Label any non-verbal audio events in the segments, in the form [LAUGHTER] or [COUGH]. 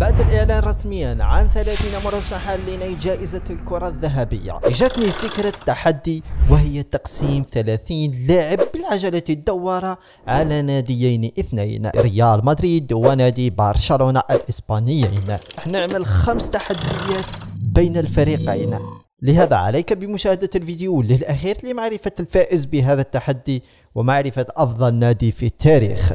بعد الإعلان رسميا عن 30 مرشحا لنيل جائزة الكرة الذهبية جاتني فكرة تحدي وهي تقسيم 30 لاعب بالعجلة الدوارة على ناديين اثنين ريال مدريد ونادي برشلونة الإسبانيين نعمل خمس تحديات بين الفريقين لهذا عليك بمشاهدة الفيديو للأخير لمعرفة الفائز بهذا التحدي ومعرفة أفضل نادي في التاريخ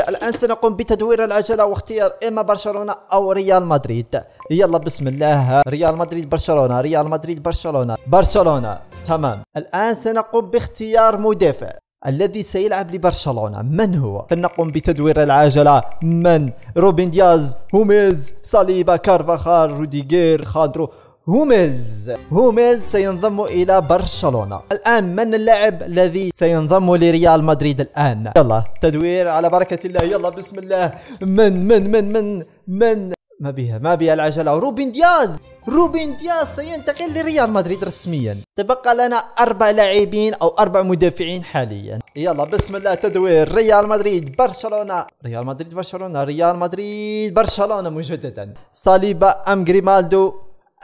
الآن سنقوم بتدوير العجلة واختيار إما برشلونة أو ريال مدريد يلا بسم الله ريال مدريد برشلونة ريال مدريد برشلونة برشلونة تمام الآن سنقوم باختيار مدافع الذي سيلعب لبرشلونة من هو؟ فنقوم بتدوير العجلة من روبن دياز هوميز صليبا كارفاخال روديغير خادرو هوميلز هوميلز سينضم إلى برشلونة الآن من اللاعب الذي سينضم لريال مدريد الآن يلا تدوير على بركة الله يلا بسم الله من من من من من ما بها ما بها العجلة روبين دياز روبين دياز سينتقل لريال مدريد رسميا تبقى لنا أربع لاعبين أو أربع مدافعين حاليا يلا بسم الله تدوير ريال مدريد برشلونة ريال مدريد برشلونة ريال مدريد برشلونة مجددا صليبا أم غريمالدو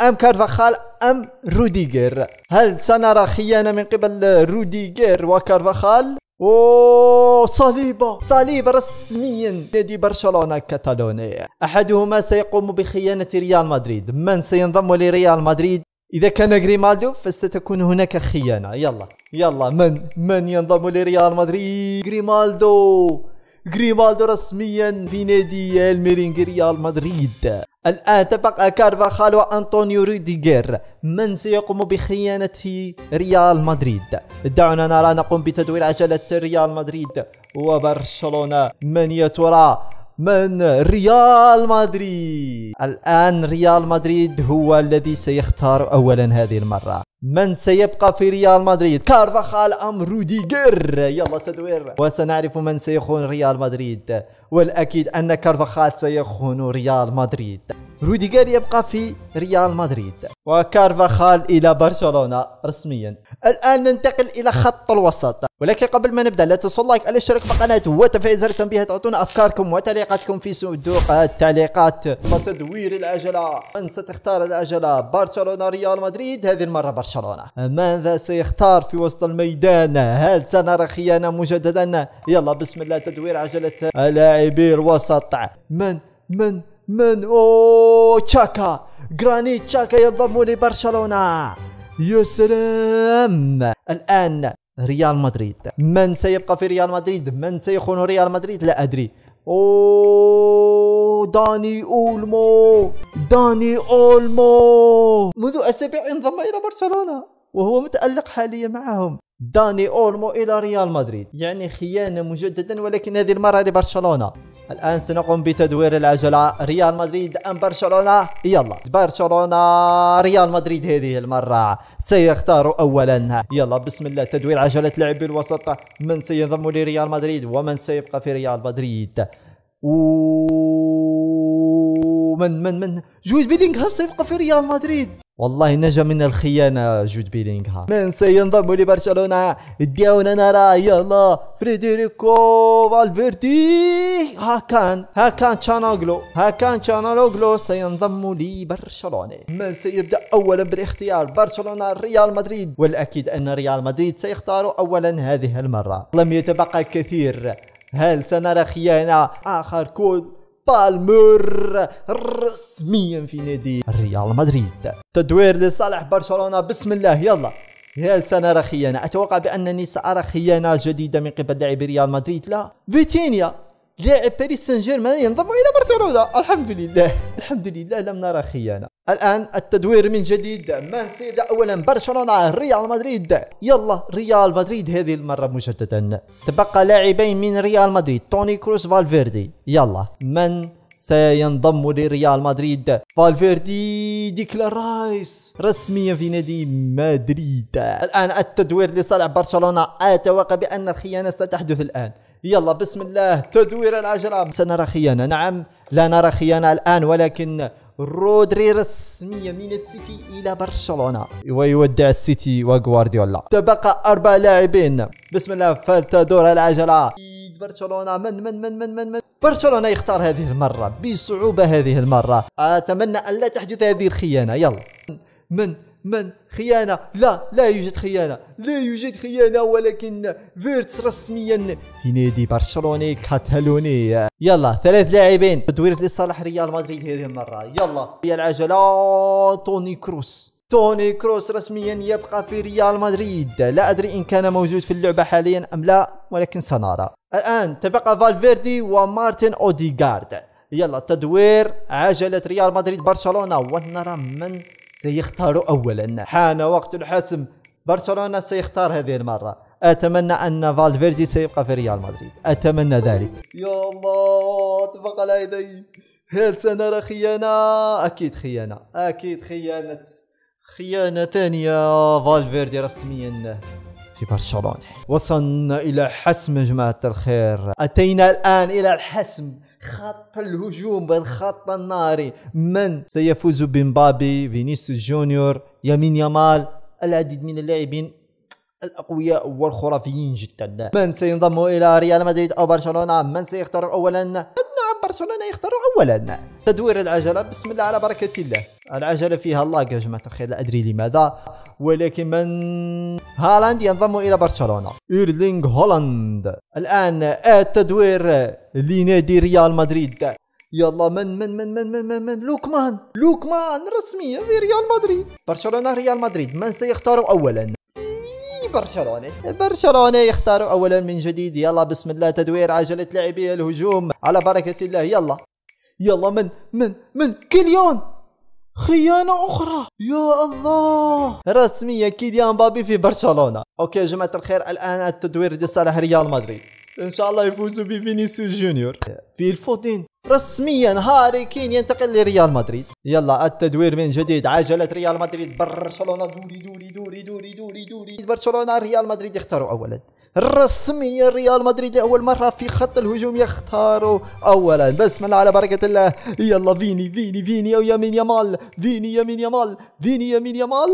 ام كارفاخال ام روديغر هل سنرى خيانه من قبل روديغر وكارفاخال او صليبة صليبة رسميا نادي برشلونة الكتالوني أحدهما سيقوم بخيانة ريال مدريد من سينضم لريال مدريد إذا كان غريمالدو فستكون هناك خيانة يلا يلا من من ينضم لريال مدريد غريمالدو غريمالدو رسميا في نادي الميرينغ ريال مدريد الآن تبقى كارفاخال وأنطونيو روديغير من سيقوم بخيانة ريال مدريد دعونا نرى نقوم بتدوير عجلة ريال مدريد وبرشلونة من يا من ريال مدريد الآن ريال مدريد هو الذي سيختار أولا هذه المرة من سيبقى في ريال مدريد كارفاخال أم روديجر يلا تدوير وسنعرف من سيخون ريال مدريد والأكيد أن كارفاخال سيخون ريال مدريد روديغار يبقى في ريال مدريد وكارفاخال الى برشلونه رسميا الان ننتقل الى خط الوسط ولكن قبل ما نبدا لا تنسوا اللايك على الاشتراك بالقناه وتفعيل زر التنبيهات اعطونا افكاركم وتعليقاتكم في صندوق التعليقات وتدوير العجله من ستختار العجله برشلونه ريال مدريد هذه المره برشلونه ماذا سيختار في وسط الميدان هل سنرى خيانه مجددا يلا بسم الله تدوير عجله لاعبي الوسط من من من أوه تشاكا جراني تشاكا ينضم لبرشلونة يا سلام الآن ريال مدريد من سيبقى في ريال مدريد من سيخون ريال مدريد لا أدري أوه داني أولمو داني أولمو منذ أسابيع انضم إلى برشلونة وهو متألق حاليا معهم داني أولمو إلى ريال مدريد يعني خيانة مجددا ولكن هذه المرة لبرشلونة الآن سنقوم بتدوير العجلة ريال مدريد أم برشلونة يلا برشلونة ريال مدريد هذه المرة سيختار أولا يلا بسم الله تدوير عجلة لعب الوسط من سينضم لريال مدريد ومن سيبقى في ريال مدريد و من من من جويد بيدينغهام سيبقى في ريال مدريد والله نجا من الخيانة جود بيلينغها من سينضم لبرشلونة ديونا نرى يلا فريدريكو فالفيردي ها كان تشاناغلو ها كان تشاناغلو سينضم لبرشلونة من سيبدأ أولا بالاختيار برشلونة ريال مدريد والأكيد أن ريال مدريد سيختار أولا هذه المرة لم يتبقى الكثير هل سنرى خيانة آخر كود بالمر رسميا في نادي ريال مدريد تدوير لصالح برشلونة بسم الله يلا هل سنرى خيانة؟ أتوقع بأنني سأرى خيانة جديدة من قبل لاعبي ريال مدريد لا فيتينيا لاعب باريس سان جيرمان ينضم الى برشلونه الحمد لله الحمد لله لم نرى خيانه الان التدوير من جديد من سيبدا اولا برشلونه ريال مدريد يلا ريال مدريد هذه المره مجددا تبقى لاعبين من ريال مدريد توني كروس فالفيردي يلا من سينضم لريال مدريد فالفيردي ديكلا رايس رسميا في نادي مدريد الان التدوير لصالح برشلونه اتوقع بان الخيانه ستحدث الان يلا بسم الله تدوير العجلة سنرى خيانة نعم لا نرى خيانة الآن ولكن رودري رسميا من السيتي إلى برشلونة ويودع السيتي وغوارديولا تبقى أربع لاعبين بسم الله فلتدور العجلة برشلونة من من من من من, من. برشلونة يختار هذه المرة بصعوبة هذه المرة أتمنى أن لا تحدث هذه الخيانة يلا من من خيانة لا لا يوجد خيانة لا يوجد خيانة ولكن فيرتس رسميا في نادي برشلوني كاتالوني يلا ثلاث لاعبين تدويرة لصالح ريال مدريد هذه المرة يلا هي العجلة توني كروس توني كروس رسميا يبقى في ريال مدريد لا أدري إن كان موجود في اللعبة حاليا أم لا ولكن سنرى الآن تبقى فالفيردي ومارتن أوديغارد يلا تدوير عجلة ريال مدريد برشلونة ونرى من سيختار أولا حان وقت الحسم برشلونة سيختار هذه المرة أتمنى أن فالفيردي سيبقى في ريال مدريد أتمنى ذلك يا الله اتفق على يدي هل سنرى خيانة أكيد خيانة أكيد خيانة خيانة ثانية فالفيردي رسميا في برشلونة وصلنا إلى حسم جماعة الخير أتينا الآن إلى الحسم خط الهجوم خط الناري من سيفوز بمبابي فينيسيوس جونيور يمين يامال العديد من اللاعبين الاقوياء والخرافيين جدا من سينضم الى ريال مدريد او برشلونه من سيختار اولا برشلونه يختار أولا تدوير العجلة بسم الله على بركة الله العجلة فيها الله يا جماعة الخير لا أدري لماذا ولكن من هالاند ينضم إلى برشلونة إيرلينغ هولاند الآن التدوير لنادي ريال مدريد يلا من من من من من من, من لوكمان لوكمان رسميا في ريال مدريد برشلونة ريال مدريد من سيختار أولا برشلونه برشلونه يختاروا اولا من جديد يلا بسم الله تدوير عجله لاعبي الهجوم على بركه الله يلا يلا من من من كيليون خيانة أخرى يا الله رسميا كيليان بابي في برشلونة أوكي جماعة الخير الآن التدوير لصالح ريال مدريد ان شاء الله يفوزوا بفينيسيوس جونيور في الفودين رسميا هاري كين ينتقل لريال مدريد يلا التدوير من جديد عجله ريال مدريد برشلونه دوري دوري دوري دوري دوري دوري برشلونه ريال مدريد يختاروا اولا رسميا ريال مدريد اول مره في خط الهجوم يختاروا اولا بسم الله على بركه الله يلا فيني فيني فيني يا يمين يمال فيني يمين يمال فيني يمين يمال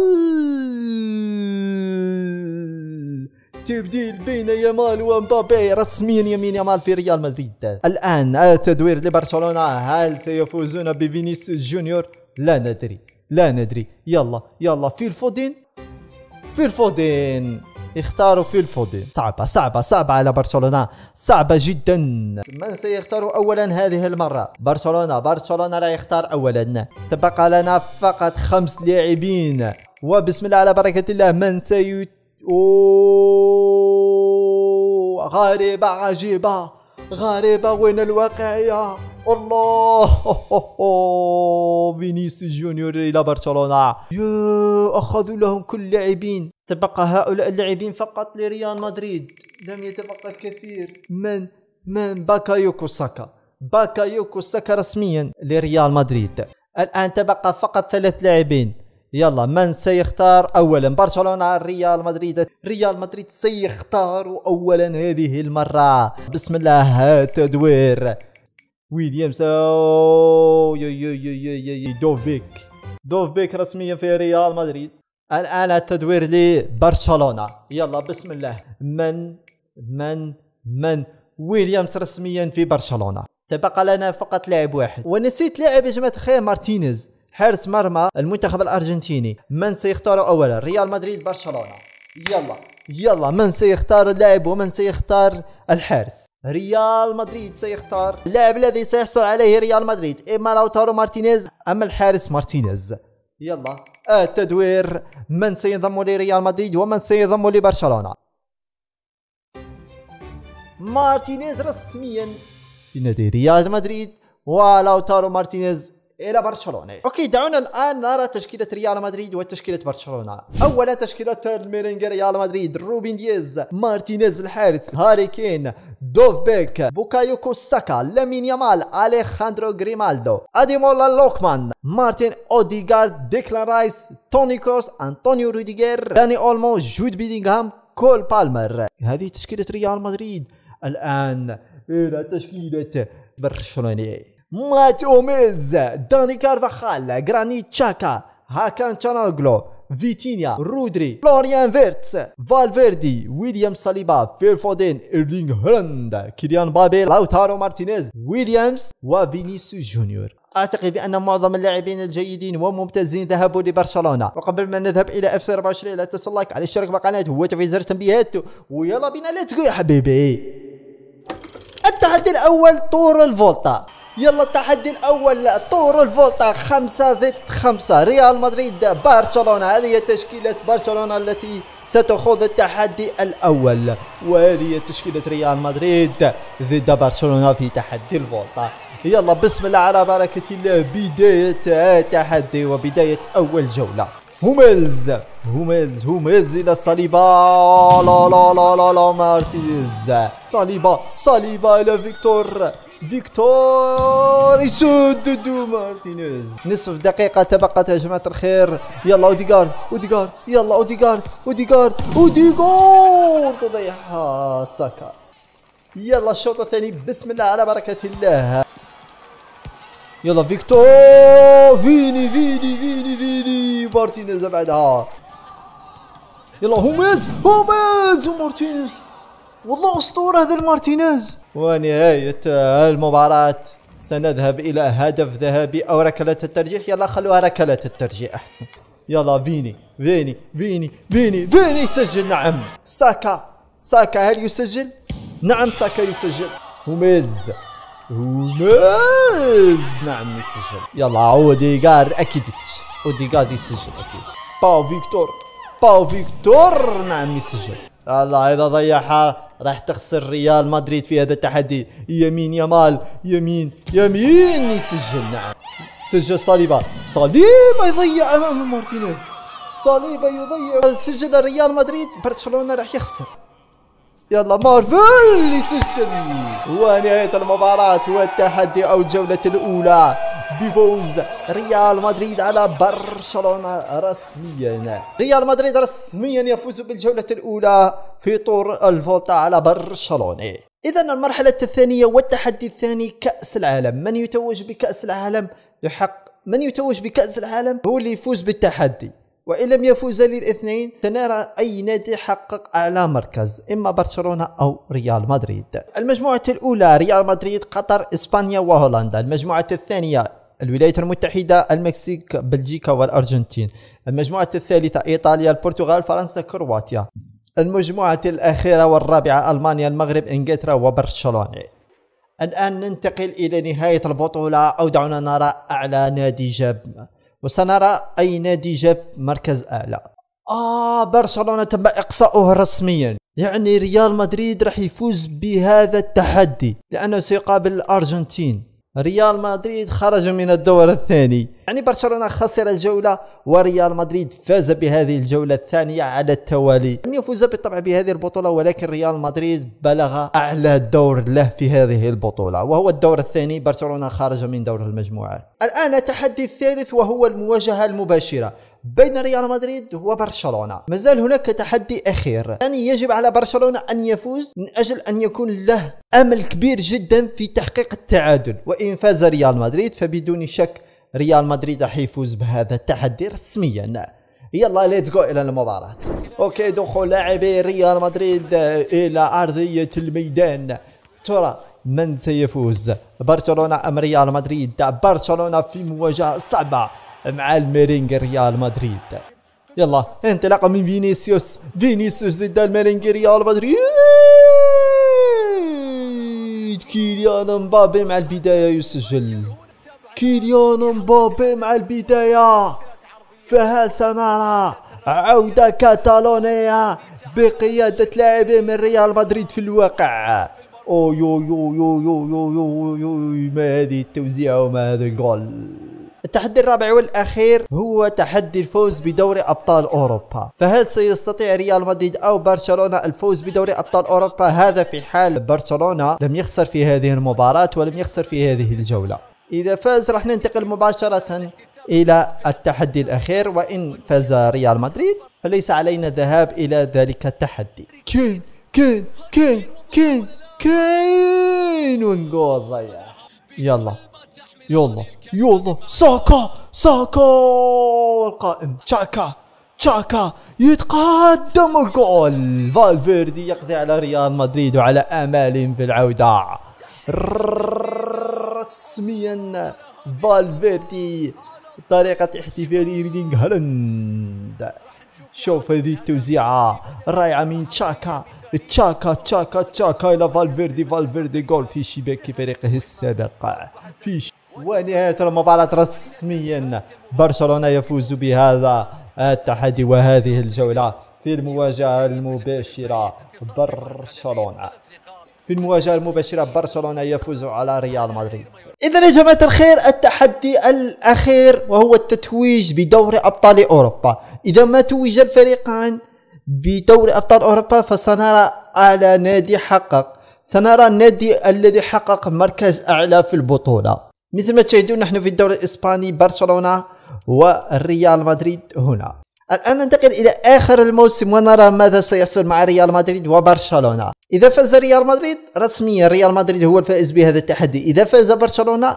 التبديل بين يامال ومبابي رسميا يمين يامال في ريال مدريد الآن التدوير لبرشلونة هل سيفوزون بفينيسيوس جونيور لا ندري لا ندري يلا يلا في الفودين في الفودين اختاروا في الفودين صعبة صعبة صعبة على برشلونة صعبة جدا من سيختار أولا هذه المرة برشلونة برشلونة لا يختار أولا تبقى لنا فقط خمس لاعبين وبسم الله على بركة الله من سيت أوه غريبة عجيبة غريبة وين الواقعية الله [LAUGHS] فينيسيوس جونيور إلى برشلونة يو أخذوا لهم كل لاعبين تبقى هؤلاء اللاعبين فقط لريال مدريد لم يتبقى الكثير من من باكايوكو ساكا باكايوكو ساكا رسميا لريال مدريد الآن تبقى فقط ثلاث لاعبين يلا من سيختار اولا برشلونه ريال مدريد ريال مدريد سيختار اولا هذه المره بسم الله تدوير ويليامز دوفيك دوفيك رسميا في ريال مدريد الان التدوير لبرشلونه يلا بسم الله من من من ويليامز رسميا في برشلونه تبقى لنا فقط لاعب واحد ونسيت لاعب يا جماعه الخير مارتينيز حارس مرمى المنتخب الارجنتيني من سيختار اولا ريال مدريد برشلونه يلا يلا من سيختار اللاعب ومن سيختار الحارس ريال مدريد سيختار اللاعب الذي سيحصل عليه ريال مدريد اما لوتارو مارتينيز اما الحارس مارتينيز يلا التدوير من سينضم لريال مدريد ومن سينضم لبرشلونه مارتينيز رسميا في نادي ريال مدريد ولوتارو مارتينيز الى برشلونه اوكي دعونا الان نرى تشكيله ريال مدريد وتشكيله برشلونه اولا تشكيله الميرينجر ريال مدريد روبين دييز مارتينيز الحارس هاري كين دوف بيك بوكايوكو ساكا لامين يامال اليخاندرو غريمالدو اديمولا لوكمان مارتن اوديغارد ديكلان رايس توني كروس انطونيو روديغير داني اولمو جود بيدينغهام كول بالمر هذه تشكيله ريال مدريد الان الى تشكيله برشلونه ماتيو ميلز داني كارفاخال جرانيت تشاكا هاكان تشاناغلو فيتينيا رودري فلوريان فيرتس فالفيردي ويليام صليبا فيل فودين ايرلينغ هولاند كيليان بابي لاوتارو مارتينيز ويليامز وفينيسيوس جونيور اعتقد بان معظم اللاعبين الجيدين وممتازين ذهبوا لبرشلونه وقبل ما نذهب الى اف 24 لا تنسوا اللايك على الاشتراك بالقناه وتفعيل زر التنبيهات ويلا بينا ليتس جو يا حبيبي التحدي الاول طور الفولتا يلا التحدي الاول طور الفولتا خمسة ضد خمسة ريال مدريد برشلونة هذه هي تشكيلة برشلونة التي ستخوض التحدي الاول وهذه هي تشكيلة ريال مدريد ضد برشلونة في تحدي الفولتا يلا بسم الله على بركة الله بداية التحدي وبداية أول جولة هوميلز هوميلز هوميلز إلى الصليبا لا لا لا لا لا مارتينيز صليبا صليبا إلى فيكتور فيكتور يسدد دو مارتينيز نصف دقيقة تبقت يا جماعة الخير يلا اوديغارد اوديغارد يلا اوديغارد اوديغارد اوديغارد تضيعها ساكا يلا الشوط الثاني بسم الله على بركة الله يلا فيكتور فيني فيني فيني فيني مارتينيز بعدها يلا هوميز هوميز ومارتينيز والله اسطوره هذا المارتينيز ونهايه المباراه سنذهب الى هدف ذهبي او ركله الترجيح يلا خلوها ركله الترجيح احسن يلا فيني فيني فيني فيني فيني سجل نعم ساكا ساكا هل يسجل نعم ساكا يسجل هوميز هوميز نعم يسجل يلا اوديغار اكيد يسجل اوديغار يسجل اكيد باو فيكتور باو فيكتور نعم يسجل الله اذا ضيعها راح تخسر ريال مدريد في هذا التحدي يمين يمال يمين يمين يسجل نعم سجل صليبا صليبا يضيع امام مارتينيز صليبا يضيع سجل ريال مدريد برشلونه راح يخسر يلا مارفل يسجل ونهاية المباراة والتحدي أو الجولة الأولى بفوز ريال مدريد على برشلونة رسميا ريال مدريد رسميا يفوز بالجولة الأولى في طور الفولتا على برشلونة إذا المرحلة الثانية والتحدي الثاني كأس العالم من يتوج بكأس العالم يحق من يتوج بكأس العالم هو اللي يفوز بالتحدي وإن لم يفوز للاثنين سنرى أي نادي حقق أعلى مركز إما برشلونة أو ريال مدريد المجموعة الأولى ريال مدريد قطر إسبانيا وهولندا المجموعة الثانية الولايات المتحدة المكسيك بلجيكا والأرجنتين المجموعة الثالثة إيطاليا البرتغال فرنسا كرواتيا المجموعة الأخيرة والرابعة ألمانيا المغرب إنجلترا وبرشلونة الآن ننتقل إلى نهاية البطولة أو دعونا نرى أعلى نادي جاب وسنرى أي نادي جاب مركز أعلى آه برشلونة تم إقصاؤه رسميا يعني ريال مدريد راح يفوز بهذا التحدي لأنه سيقابل الأرجنتين ريال مدريد خرج من الدور الثاني يعني برشلونة خسر جولة وريال مدريد فاز بهذه الجولة الثانية على التوالي لم يفوز بالطبع بهذه البطولة ولكن ريال مدريد بلغ أعلى دور له في هذه البطولة وهو الدور الثاني برشلونة خرج من دور المجموعات الآن التحدي الثالث وهو المواجهة المباشرة بين ريال مدريد وبرشلونة مازال هناك تحدي أخير يعني يجب على برشلونة أن يفوز من أجل أن يكون له أمل كبير جدا في تحقيق التعادل وإن فاز ريال مدريد فبدون شك ريال مدريد راح يفوز بهذا التحدي رسميا يلا ليتس جو الى المباراة اوكي دخول لاعبي ريال مدريد آه، الى ارضية الميدان ترى من سيفوز برشلونة ام ريال مدريد برشلونة في مواجهة صعبة مع الميرينغ ريال مدريد يلا انطلاقا من فينيسيوس فينيسيوس ضد الميرينغ ريال مدريد كيليان مبابي مع البداية يسجل كيليان مبابي مع البداية فهل سنرى عودة كاتالونيا بقيادة لاعبين من ريال مدريد في الواقع او يو يو يو يو يو يو, يو ما هذه التوزيعه وما هذا الجول التحدي الرابع والاخير هو تحدي الفوز بدوري ابطال اوروبا فهل سيستطيع ريال مدريد او برشلونه الفوز بدوري ابطال اوروبا هذا في حال برشلونه لم يخسر في هذه المباراه ولم يخسر في هذه الجوله اذا فاز راح ننتقل مباشره الى التحدي الاخير وان فاز ريال مدريد فليس علينا الذهاب الى ذلك التحدي كين كين كين كين كين ونقول ضيع يلا يلا يلا ساكا ساكا القائم تشاكا تشاكا يتقدم الجول فالفيردي يقضي على ريال مدريد وعلى امالهم في العوده رسميا فالفيردي طريقة احتفال ايرلينغ هالاند شوف هذه التوزيعة رايعة من تشاكا تشاكا تشاكا تشاكا الى فالفيردي فالفيردي جول في شباك فريقه السابق في ش... ونهاية المباراة رسميا برشلونة يفوز بهذا التحدي وهذه الجولة في المواجهة المباشرة برشلونة في المواجهة المباشرة برشلونة يفوز على ريال مدريد إذا يا جماعة الخير التحدي الأخير وهو التتويج بدوري أبطال أوروبا إذا ما توج الفريقان بدوري أبطال أوروبا فسنرى أعلى نادي حقق سنرى النادي الذي حقق مركز أعلى في البطولة مثل ما تشاهدون نحن في الدوري الإسباني برشلونة وريال مدريد هنا الآن ننتقل إلى آخر الموسم ونرى ماذا سيحصل مع ريال مدريد وبرشلونة إذا فاز ريال مدريد رسميا ريال مدريد هو الفائز بهذا التحدي إذا فاز برشلونة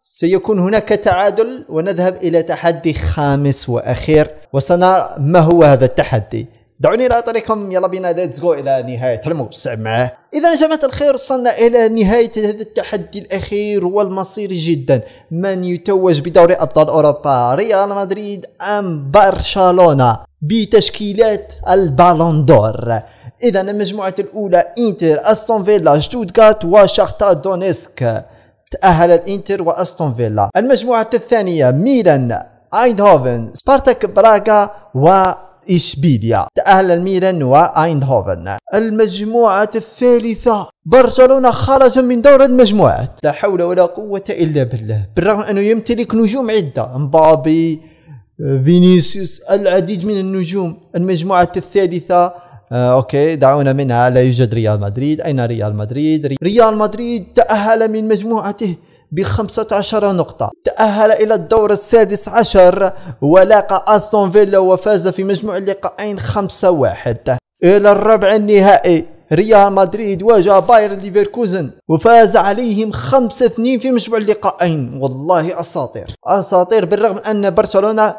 سيكون هناك تعادل ونذهب إلى تحدي خامس وأخير وسنرى ما هو هذا التحدي دعوني لا اطريكم يلا بينا ليتس جو الى نهايه الموسم اذا يا جماعه الخير وصلنا الى نهايه هذا التحدي الاخير والمصيري جدا من يتوج بدوري ابطال اوروبا ريال مدريد ام برشلونه بتشكيلات البالون دور اذا المجموعه الاولى انتر استون فيلا شتوتغارت وشاختا دونيسك تأهل الانتر واستون فيلا المجموعه الثانيه ميلان ايندهوفن سبارتاك براغا و إشبيليا تأهل الميلان وأيندهوفن المجموعة الثالثة برشلونة خرج من دور المجموعات لا حول ولا قوة إلا بالله بالرغم أنه يمتلك نجوم عدة مبابي فينيسيوس العديد من النجوم المجموعة الثالثة آه، اوكي دعونا منها لا يوجد ريال مدريد اين ريال مدريد ريال مدريد تاهل من مجموعته ب 15 نقطة تأهل إلى الدور السادس عشر ولاقى أستون فيلا وفاز في مجموع اللقاءين 5 واحد إلى الربع النهائي ريال مدريد واجه بايرن ليفركوزن وفاز عليهم 5 2 في مجموع اللقاءين والله اساطير اساطير بالرغم ان برشلونه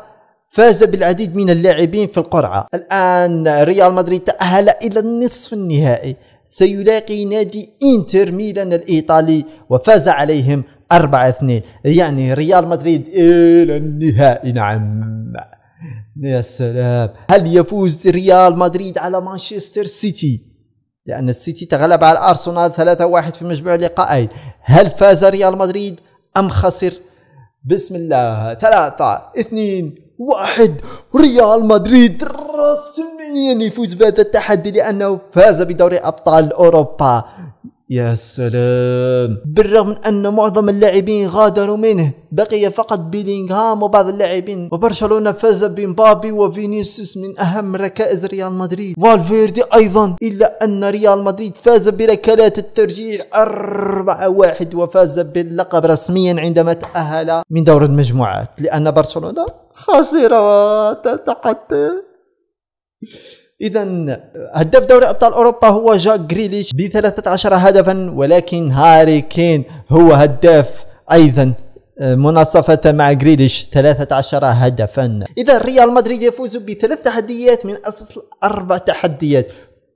فاز بالعديد من اللاعبين في القرعه الان ريال مدريد تاهل الى النصف النهائي سيلاقي نادي انتر ميلان الايطالي وفاز عليهم 4 2 يعني ريال مدريد إلى النهائي نعم يا سلام هل يفوز ريال مدريد على مانشستر سيتي لأن السيتي تغلب علي الأرسنال أرسنال 3-1 في مجموع اللقاءين هل فاز ريال مدريد أم خسر بسم الله ثلاثة اثنين واحد ريال مدريد رسميا يفوز بهذا التحدي لأنه فاز بدوري أبطال أوروبا يا سلام بالرغم من أن معظم اللاعبين غادروا منه بقي فقط بيلينغهام وبعض اللاعبين وبرشلونة فاز بمبابي وفينيسيوس من أهم ركائز ريال مدريد فالفيردي أيضا إلا أن ريال مدريد فاز بركلات الترجيح 4-1 وفاز باللقب رسميا عندما تأهل من دور المجموعات لأن برشلونة خسر وتتحطم اذا هداف دوري ابطال اوروبا هو جاك جريليش ب 13 هدفا ولكن هاري كين هو هداف ايضا آه، مناصفة مع جريليش 13 هدفا إذا ريال مدريد يفوز بثلاث تحديات من أصل أربع تحديات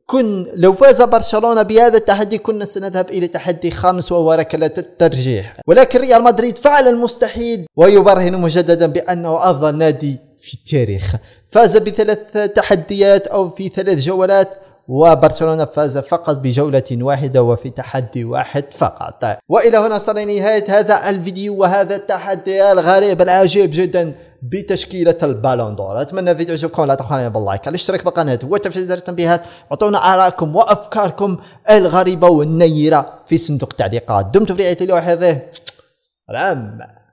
كن لو فاز برشلونه بهذا التحدي كنا سنذهب الى تحدي خامس وهو ركله الترجيح ولكن ريال مدريد فعل المستحيل ويبرهن مجددا بانه افضل نادي في التاريخ فاز بثلاث تحديات أو في ثلاث جولات وبرشلونة فاز فقط بجولة واحدة وفي تحدي واحد فقط وإلى هنا صار نهاية هذا الفيديو وهذا التحدي الغريب العجيب جدا بتشكيله البالون دور اتمنى الفيديو يعجبكم لا تنسوا باللايك الاشتراك بالقناه وتفعيل زر التنبيهات اعطونا ارائكم وافكاركم الغريبه والنيره في صندوق التعليقات دمتم في رعايه الله وحفظه سلام